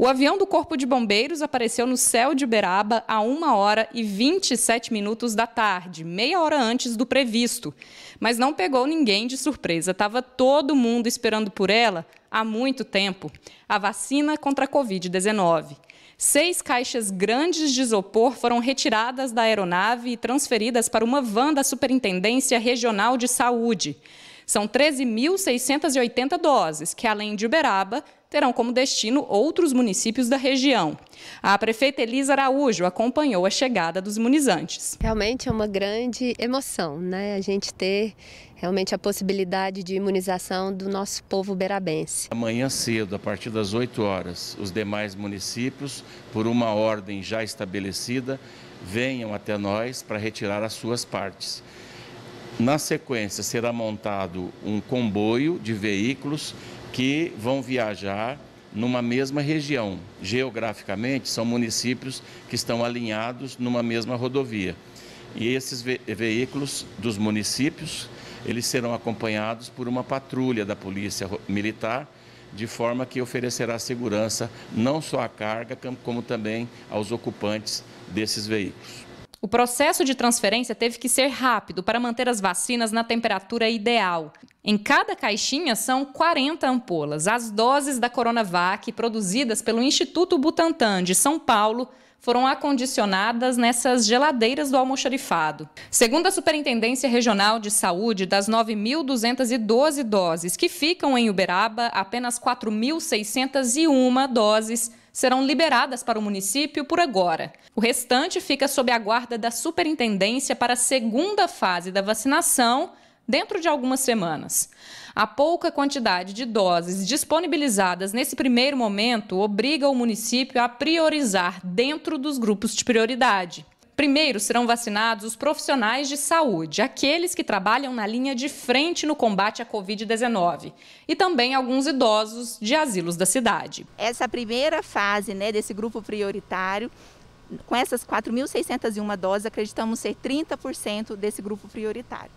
O avião do Corpo de Bombeiros apareceu no céu de Uberaba a 1 hora e 27 minutos da tarde, meia hora antes do previsto. Mas não pegou ninguém de surpresa. Estava todo mundo esperando por ela há muito tempo a vacina contra a Covid-19. Seis caixas grandes de isopor foram retiradas da aeronave e transferidas para uma van da Superintendência Regional de Saúde. São 13.680 doses, que além de Uberaba, terão como destino outros municípios da região. A prefeita Elisa Araújo acompanhou a chegada dos imunizantes. Realmente é uma grande emoção, né? A gente ter realmente a possibilidade de imunização do nosso povo berabense. Amanhã cedo, a partir das 8 horas, os demais municípios, por uma ordem já estabelecida, venham até nós para retirar as suas partes. Na sequência, será montado um comboio de veículos que vão viajar numa mesma região. Geograficamente, são municípios que estão alinhados numa mesma rodovia. E esses ve veículos dos municípios, eles serão acompanhados por uma patrulha da Polícia Militar, de forma que oferecerá segurança não só à carga, como também aos ocupantes desses veículos. O processo de transferência teve que ser rápido para manter as vacinas na temperatura ideal. Em cada caixinha são 40 ampolas. As doses da Coronavac, produzidas pelo Instituto Butantan de São Paulo, foram acondicionadas nessas geladeiras do almoxarifado. Segundo a Superintendência Regional de Saúde, das 9.212 doses que ficam em Uberaba, apenas 4.601 doses serão liberadas para o município por agora. O restante fica sob a guarda da superintendência para a segunda fase da vacinação dentro de algumas semanas. A pouca quantidade de doses disponibilizadas nesse primeiro momento obriga o município a priorizar dentro dos grupos de prioridade. Primeiro serão vacinados os profissionais de saúde, aqueles que trabalham na linha de frente no combate à Covid-19 e também alguns idosos de asilos da cidade. Essa primeira fase né, desse grupo prioritário com essas 4.601 doses, acreditamos ser 30% desse grupo prioritário.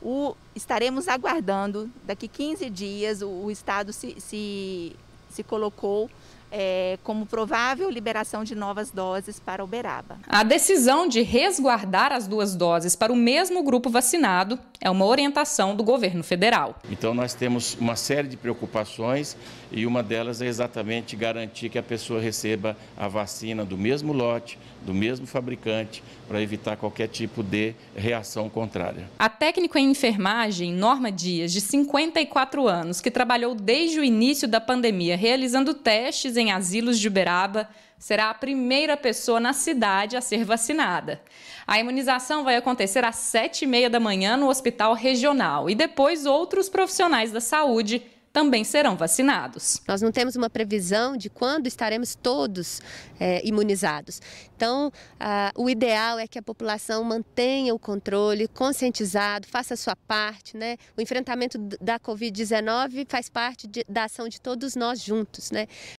O, estaremos aguardando, daqui 15 dias, o, o Estado se, se, se colocou é, como provável liberação de novas doses para Uberaba. A decisão de resguardar as duas doses para o mesmo grupo vacinado é uma orientação do governo federal. Então, nós temos uma série de preocupações e uma delas é exatamente garantir que a pessoa receba a vacina do mesmo lote, do mesmo fabricante, para evitar qualquer tipo de reação contrária. A técnica em enfermagem, Norma Dias, de 54 anos, que trabalhou desde o início da pandemia realizando testes em em asilos de Uberaba será a primeira pessoa na cidade a ser vacinada. A imunização vai acontecer às 7h30 da manhã no Hospital Regional e depois outros profissionais da saúde também serão vacinados. Nós não temos uma previsão de quando estaremos todos é, imunizados. Então, o ideal é que a população mantenha o controle, conscientizado, faça a sua parte. Né? O enfrentamento da Covid-19 faz parte de, da ação de todos nós juntos. Né?